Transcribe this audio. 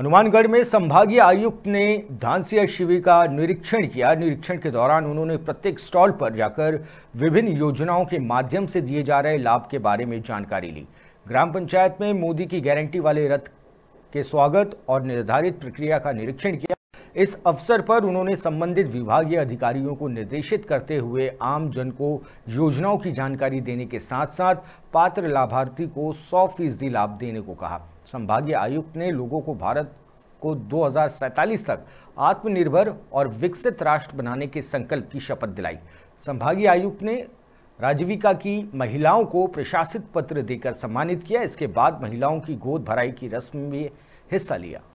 हनुमानगढ़ में संभागीय आयुक्त ने धानसिया शिविर का निरीक्षण किया निरीक्षण के दौरान उन्होंने प्रत्येक स्टॉल पर जाकर विभिन्न योजनाओं के माध्यम से दिए जा रहे लाभ के बारे में जानकारी ली ग्राम पंचायत में मोदी की गारंटी वाले रथ के स्वागत और निर्धारित प्रक्रिया का निरीक्षण किया इस अवसर पर उन्होंने संबंधित विभागीय अधिकारियों को निर्देशित करते हुए आम जन को योजनाओं की जानकारी देने के साथ साथ पात्र लाभार्थी को सौ फीसदी लाभ देने को कहा संभागीय आयुक्त ने लोगों को भारत को दो तक आत्मनिर्भर और विकसित राष्ट्र बनाने के संकल्प की शपथ दिलाई संभागीय आयुक्त ने राजीविका की महिलाओं को प्रशासित पत्र देकर सम्मानित किया इसके बाद महिलाओं की गोद भराई की रस्म में हिस्सा लिया